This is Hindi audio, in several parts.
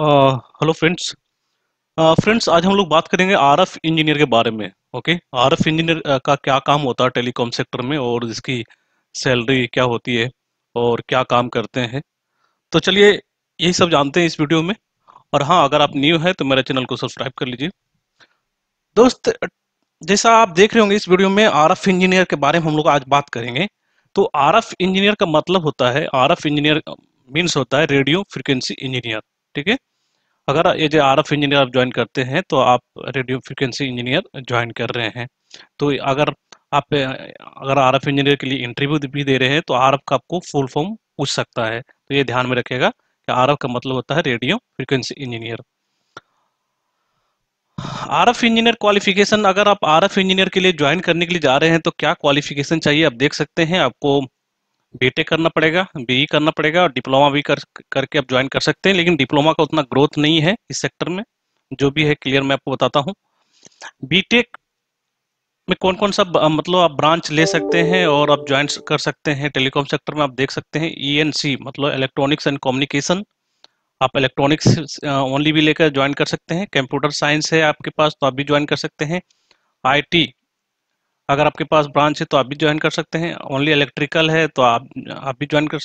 हेलो फ्रेंड्स फ्रेंड्स आज हम लोग बात करेंगे आर एफ इंजीनियर के बारे में ओके आर एफ इंजीनियर का क्या काम होता है टेलीकॉम सेक्टर में और इसकी सैलरी क्या होती है और क्या काम करते हैं तो चलिए यही सब जानते हैं इस वीडियो में और हाँ अगर आप न्यू हैं तो मेरे चैनल को सब्सक्राइब कर लीजिए दोस्त जैसा आप देख रहे होंगे इस वीडियो में आर एफ इंजीनियर के बारे में हम लोग आज बात करेंगे तो आर एफ इंजीनियर का मतलब होता है आर एफ इंजीनियर मीन्स होता है रेडियो फ्रिक्वेंसी इंजीनियर ठीक है अगर ये जो आर इंजीनियर आप ज्वाइन करते हैं तो आप रेडियो फ्रिक्वेंसी इंजीनियर ज्वाइन कर रहे हैं तो अगर आप अगर आर इंजीनियर के लिए इंटरव्यू भी दे रहे हैं तो आर का आपको फुल फॉर्म पूछ सकता है तो ये ध्यान में रखेगा कि आर का मतलब होता है radio frequency engineer R engineer qualification अगर आप आर इंजीनियर के लिए ज्वाइन करने के लिए जा रहे हैं तो क्या क्वालिफिकेशन चाहिए आप देख सकते हैं आपको बीटे करना पड़ेगा बीई e करना पड़ेगा और डिप्लोमा भी कर करके आप ज्वाइन कर सकते हैं लेकिन डिप्लोमा का उतना ग्रोथ नहीं है इस सेक्टर में जो भी है क्लियर मैं आपको बताता हूँ बीटेक में कौन कौन सा मतलब आप ब्रांच ले सकते हैं और आप ज्वाइन कर सकते हैं टेलीकॉम सेक्टर में आप देख सकते हैं ई e मतलब इलेक्ट्रॉनिक्स एंड कम्युनिकेशन आप इलेक्ट्रॉनिक्स ओनली भी लेकर ज्वाइन कर सकते हैं कंप्यूटर साइंस है आपके पास तो आप भी ज्वाइन कर सकते हैं टी अगर आपके पास ब्रांच है तो आप भी ज्वाइन कर सकते हैं ओनली इलेक्ट्रिकल है तो आप आप भी ज्वाइन कर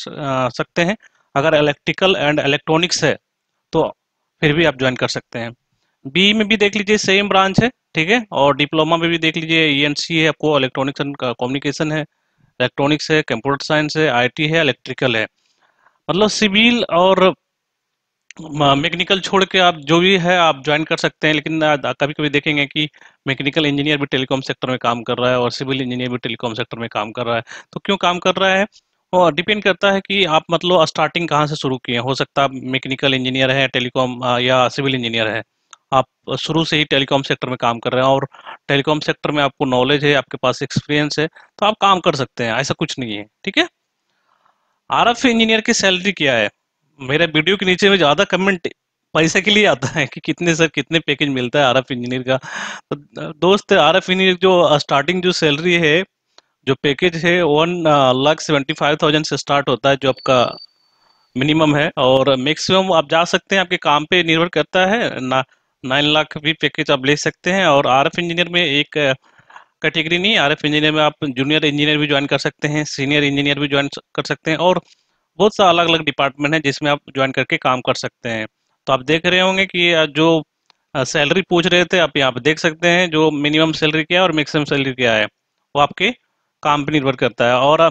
सकते हैं अगर इलेक्ट्रिकल एंड इलेक्ट्रॉनिक्स है तो फिर भी आप ज्वाइन कर सकते हैं बी में भी देख लीजिए सेम ब्रांच है ठीक है और डिप्लोमा में भी देख लीजिए ई e है आपको इलेक्ट्रॉनिक्स एंड कम्युनिकेशन है इलेक्ट्रॉनिक्स है कंप्यूटर साइंस है टी है इलेक्ट्रिकल है मतलब सिविल और मैकेनिकल छोड़ के आप जो भी है आप ज्वाइन कर सकते हैं लेकिन कभी कभी देखेंगे कि मैकेनिकल इंजीनियर भी टेलीकॉम सेक्टर में काम कर रहा है और सिविल इंजीनियर भी टेलीकॉम सेक्टर में काम कर रहा है तो क्यों काम कर रहा है और डिपेंड करता है कि आप मतलब स्टार्टिंग कहाँ से शुरू किए हो सकता है मैकेनिकल इंजीनियर है टेलीकॉम या सिविल इंजीनियर है आप शुरू से ही टेलीकॉम सेक्टर में काम कर रहे हैं और टेलीकॉम सेक्टर में आपको नॉलेज है आपके पास एक्सपीरियंस है तो आप काम कर सकते हैं ऐसा कुछ नहीं है ठीक है आर इंजीनियर की सैलरी क्या है मेरे वीडियो के नीचे में ज्यादा कमेंट पैसे के लिए आता है कि कितने सर कितने पैकेज मिलता है आर इंजीनियर का तो दोस्त आर इंजीनियर जो स्टार्टिंग जो सैलरी है जो पैकेज है one lakh seventy five thousand से स्टार्ट होता है जो आपका मिनिमम है और मैक्सिमम आप जा सकते हैं आपके काम पे निर्भर करता है ना नाइन लाख भी पैकेज आप ले सकते हैं और आर इंजीनियर में एक कैटेगरी नहीं आर इंजीनियर में आप जूनियर इंजीनियर भी ज्वाइन कर सकते हैं सीनियर इंजीनियर भी ज्वाइन कर सकते हैं और बहुत सा अलग अलग डिपार्टमेंट है जिसमें आप ज्वाइन करके काम कर सकते हैं तो आप देख रहे होंगे कि जो सैलरी पूछ रहे थे आप यहाँ पे देख सकते हैं जो मिनिमम सैलरी क्या है और मैक्सिमम सैलरी क्या है वो आपके काम पर निर्भर करता है और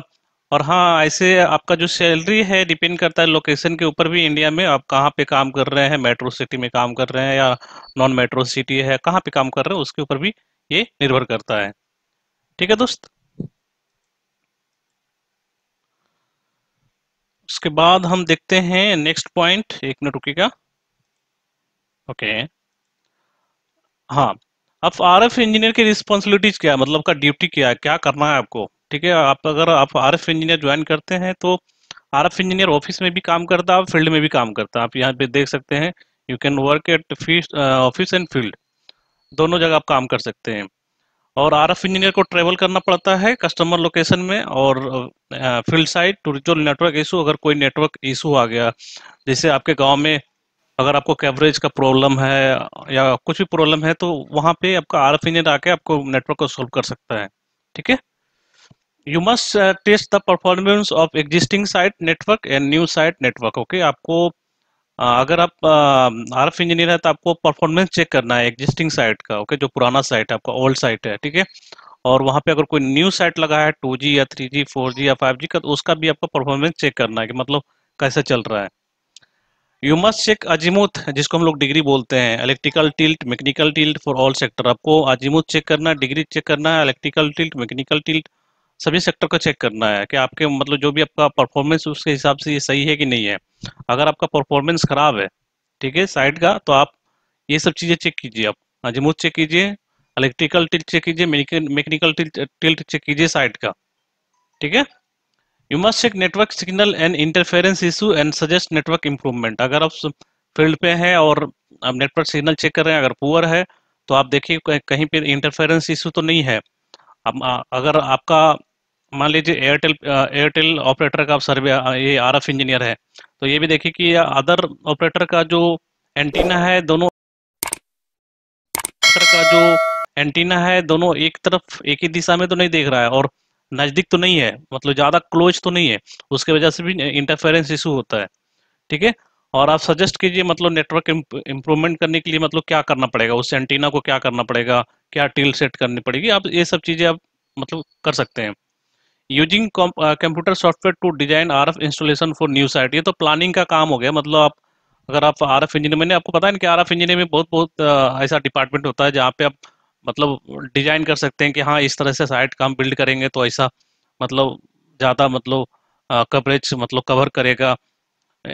और हाँ ऐसे आपका जो सैलरी है डिपेंड करता है लोकेशन के ऊपर भी इंडिया में आप कहाँ पे काम कर रहे हैं मेट्रो सिटी में काम कर रहे हैं या नॉन मेट्रो सिटी है कहाँ पे काम कर रहे हैं उसके ऊपर भी ये निर्भर करता है ठीक है दोस्त उसके बाद हम देखते हैं नेक्स्ट पॉइंट एक मिनट रुकेगा ओके हाँ अब आर एफ इंजीनियर की रिस्पॉन्सिबिलिटीज क्या है मतलब का ड्यूटी क्या है क्या करना है आपको ठीक है आप अगर आप आर एफ इंजीनियर ज्वाइन करते हैं तो आर एफ इंजीनियर ऑफिस में भी काम करता है फील्ड में भी काम करता है आप यहाँ पे देख सकते हैं you can work at office and field दोनों जगह आप काम कर सकते हैं और आर एफ इंजीनियर को ट्रेवल करना पड़ता है कस्टमर लोकेशन में और field side to network issue अगर कोई नेटवर्क इशू आ गया जैसे आपके गांव में अगर आपको कैवरेज का प्रॉब्लम है या कुछ भी प्रॉब्लम है तो वहाँ पे आपका आर एफ इंजीनियर आके आपको नेटवर्क को सोल्व कर सकता है ठीक है you must test the performance of existing site network and new site network okay आपको अगर आप आर एफ इंजीनियर है तो आपको परफॉर्मेंस चेक करना है एग्जिस्टिंग साइट का ओके जो पुराना साइट है आपका ओल्ड साइट है ठीक है और वहाँ पे अगर कोई न्यू साइट लगा है टू जी या थ्री जी फोर जी या फाइव जी का तो उसका भी आपको परफॉर्मेंस चेक करना है कि मतलब कैसा चल रहा है यू मस्ट चेक अजीमुथ जिसको हम लोग डिग्री बोलते हैं electrical tilt mechanical tilt for all sector आपको अजीमुथ चेक करना डिग्री चेक करना है इलेक्ट्रिकल टिल्ट मैकेनिकल टिल्ट सभी सेक्टर को चेक करना है कि आपके मतलब जो भी आपका परफॉर्मेंस उसके हिसाब से ये सही है कि नहीं है अगर आपका परफॉर्मेंस खराब है ठीक है साइड का तो आप ये सब चीज़ें चेक कीजिए आप अजमूद चेक कीजिए इलेक्ट्रिकल टिल्ट चेक कीजिए मैकेनिकल टिल्ट चेक कीजिए साइड का ठीक है you must check network signal and interference issue and suggest network improvement अगर आप फील्ड पे हैं और आप नेटवर्क सिग्नल चेक कर रहे हैं अगर पुअर है तो आप देखिए कहीं पे इंटरफेरेंस इशू तो नहीं है अब अगर आपका मान लीजिए एयरटेल एयरटेल ऑपरेटर का आप सर्वे ये आर एफ इंजीनियर है तो ये भी देखिए कि अदर ऑपरेटर का जो एंटीना है दोनों का जो एंटीना है दोनों एक तरफ एक ही दिशा में तो नहीं देख रहा है और नज़दीक तो नहीं है मतलब ज़्यादा क्लोज तो नहीं है उसके वजह से भी इंटरफेरेंस इशू होता है ठीक है और आप सजेस्ट कीजिए मतलब नेटवर्क इंप्रूवमेंट करने के लिए मतलब क्या करना पड़ेगा उस एंटीना को क्या करना पड़ेगा क्या टील सेट करनी पड़ेगी आप ये सब चीज़ें आप मतलब कर सकते हैं using computer software to design R F installation for new site ये तो प्लानिंग का काम हो गया मतलब आप अगर आप आर एफ इंजीनियर मैंने आपको पता है कि आर एफ इंजीनियर में बहुत बहुत uh, ऐसा डिपार्टमेंट होता है जहाँ पे आप मतलब डिजाइन कर सकते हैं कि हाँ इस तरह से साइट काम बिल्ड करेंगे तो ऐसा मतलब ज़्यादा मतलब कवरेज uh, मतलब कवर करेगा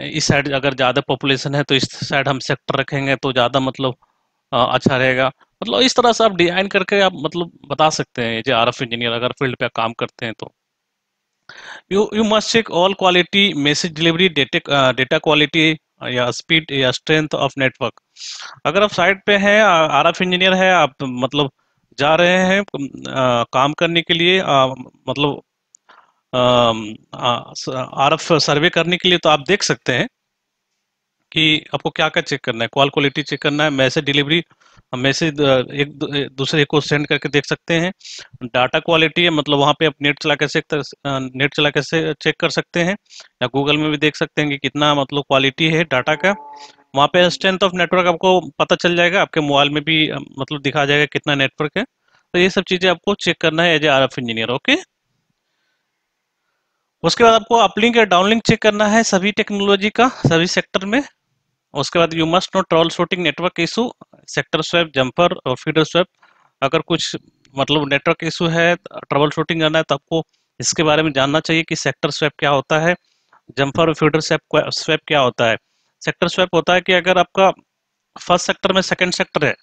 इस साइड अगर ज़्यादा पॉपुलेशन है तो इस साइड हम सेक्टर रखेंगे तो ज़्यादा मतलब uh, अच्छा रहेगा मतलब इस तरह से आप डिजाइन करके आप मतलब बता सकते हैं जे आर एफ इंजीनियर अगर फील्ड पे काम करते हैं तो you you must check all quality message delivery data uh, data quality uh, या स्पीड या स्ट्रेंथ ऑफ नेटवर्क अगर आप साइट पे हैं आर एफ इंजीनियर है आप मतलब जा रहे हैं आ, काम करने के लिए आ, मतलब आर एफ सर्वे करने के लिए तो आप देख सकते हैं कि आपको क्या क्या चेक करना है क्वाल क्वालिटी चेक करना है मैसेज डिलीवरी हम मैसेज एक दूसरे को सेंड करके देख सकते हैं डाटा क्वालिटी है मतलब वहाँ पे आप नेट चला कैसे नेट चला कैसे चेक कर सकते हैं या गूगल में भी देख सकते हैं कि कितना मतलब क्वालिटी है डाटा का वहाँ पे स्ट्रेंथ ऑफ नेटवर्क आपको पता चल जाएगा आपके मोबाइल में भी मतलब दिखा जाएगा कितना नेटवर्क है तो ये सब चीज़ें आपको चेक करना है as a R engineer okay उसके बाद आपको अपलिंक या डाउनलिंक चेक करना है सभी टेक्नोलॉजी का सभी सेक्टर में उसके बाद you must know troubleshooting network issue sector swap jumper और फीडर स्वेप अगर कुछ मतलब नेटवर्क इशू है ट्रबल शूटिंग करना है तो आपको इसके बारे में जानना चाहिए कि सेक्टर स्वेप क्या होता है जंपर और फीडर स्वैप स्वैप क्या होता है सेक्टर स्वेप होता है कि अगर आपका फर्स्ट सेक्टर में सेकेंड सेक्टर है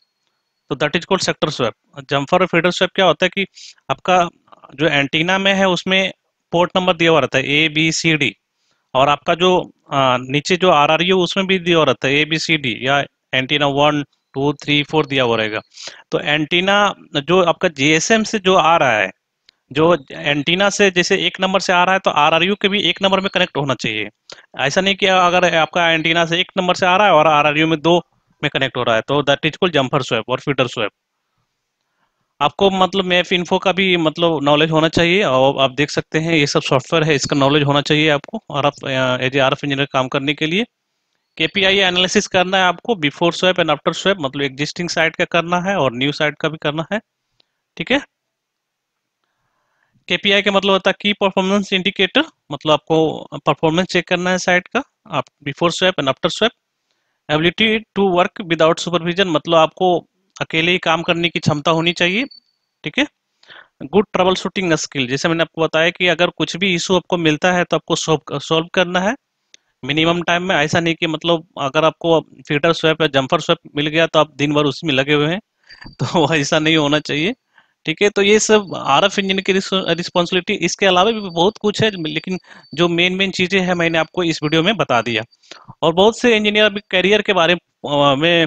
तो that is called sector swap jumper और फीडर स्वेप क्या होता है कि आपका जो एंटीना में है उसमें पोर्ट नंबर दिया हुआ रहता है ए बी सी डी और आपका जो आ, नीचे जो आर आर यू उसमें भी दिया हुआ रहता है ए बी सी डी या antenna one two three four दिया हुआ रहेगा तो एंटीना जो आपका जीएसएम से जो आ रहा है जो एंटीना से जैसे एक नंबर से आ रहा है तो आरआरयू के भी एक नंबर में कनेक्ट होना चाहिए ऐसा नहीं कि अगर आपका एंटीना से एक नंबर से आ रहा है और आरआरयू में दो में कनेक्ट हो रहा है तो that is call jumper swap और फीडर स्वैप आपको मतलब मैफ इन्फो का भी मतलब नॉलेज होना चाहिए और आप देख सकते हैं ये सब सॉफ्टवेयर है इसका नॉलेज होना चाहिए आपको और आप as a R F engineer काम करने के लिए केपीआई एनालिसिस करना है आपको before swap and after swap मतलब एग्जिस्टिंग साइट का करना है और न्यू साइट का भी करना है ठीक है केपीआई का मतलब होता है की परफॉर्मेंस इंडिकेटर मतलब आपको परफॉर्मेंस चेक करना है साइट का आप before swap and after swap ability to work without supervision मतलब आपको अकेले ही काम करने की क्षमता होनी चाहिए ठीक है गुड ट्रबल शूटिंग स्किल जैसे मैंने आपको बताया कि अगर कुछ भी इशू आपको मिलता है तो आपको सॉल्व करना है मिनिमम टाइम में ऐसा नहीं कि मतलब अगर आपको फीटर स्वैप या जम्फर स्वैप मिल गया तो आप दिन भर उसमें लगे हुए हैं तो ऐसा नहीं होना चाहिए ठीक है तो ये सब आर एफ इंजन की रिस्पॉन्सिबिलिटी इसके अलावा भी बहुत कुछ है लेकिन जो मेन मेन चीज़ें हैं मैंने आपको इस वीडियो में बता दिया और बहुत से इंजीनियर अभी कैरियर के बारे में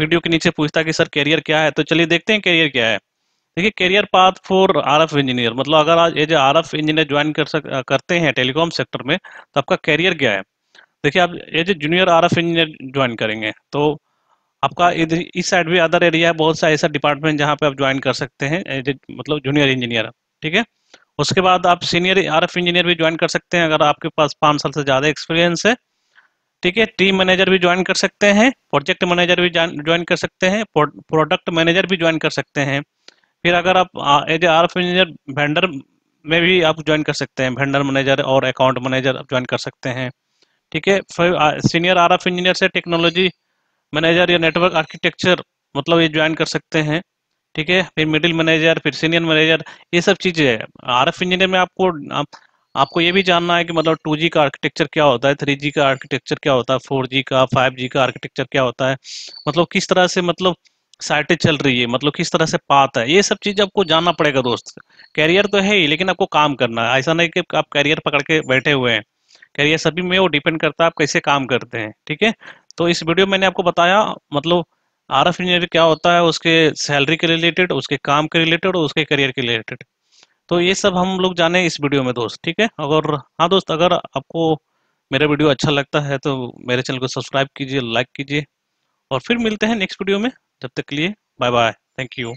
वीडियो के नीचे पूछता कि सर कैरियर क्या है तो चलिए देखते हैं कैरियर क्या है देखिए career path for R F engineer मतलब अगर आज as R F engineer join कर सक करते हैं टेलीकॉम सेक्टर में तो आपका कैरियर क्या है देखिए आप as a junior R F engineer join करेंगे तो आपका इधर इस साइड भी अदर एरिया है बहुत सा ऐसा डिपार्टमेंट जहाँ पे आप ज्वाइन कर सकते हैं मतलब जूनियर इंजीनियर ठीक है उसके बाद आप सीनियर आर एफ इंजीनियर भी ज्वाइन कर सकते हैं अगर आपके पास पाँच साल से ज़्यादा एक्सपीरियंस है ठीक है टीम मैनेजर भी ज्वाइन कर सकते हैं प्रोजेक्ट मैनेजर भी ज्वाइन कर सकते हैं प्रोडक्ट मैनेजर भी ज्वाइन कर सकते हैं फिर अगर आप as a R F engineer vendor में भी आप ज्वाइन कर सकते हैं वेंडर मैनेजर और अकाउंट मैनेजर आप ज्वाइन कर सकते हैं ठीक है सीनियर आर एफ इंजीनियर से टेक्नोलॉजी मैनेजर या नेटवर्क आर्किटेक्चर मतलब ये ज्वाइन कर सकते हैं ठीक है फिर मिडिल मैनेजर फिर सीनियर मैनेजर ये सब चीज़ें है आर एफ इंजीनियर में आपको आप, आपको ये भी जानना है कि मतलब टू जी का आर्किटेक्चर क्या होता है थ्री जी का आर्किटेक्चर क्या होता है फोर जी का फाइव जी का आर्किटेक्चर क्या होता है मतलब किस तरह से मतलब साइटें चल रही है मतलब किस तरह से पात है ये सब चीज आपको जानना पड़ेगा दोस्त कैरियर तो है ही लेकिन आपको काम करना है ऐसा नहीं कि आप कैरियर पकड़ के बैठे हुए हैं करियर सभी में वो डिपेंड करता है आप कैसे काम करते हैं ठीक है तो इस वीडियो मैंने आपको बताया मतलब आर एफ इंजीनियर क्या होता है उसके सैलरी के रिलेटेड उसके काम के रिलेटेड और उसके करियर के रिलेटेड तो ये सब हम लोग जाने इस वीडियो में दोस्त ठीक है अगर हाँ दोस्त अगर आपको मेरा वीडियो अच्छा लगता है तो मेरे चैनल को सब्सक्राइब कीजिए लाइक कीजिए और फिर मिलते हैं नेक्स्ट वीडियो में जब तक के लिए बाय बाय थैंक यू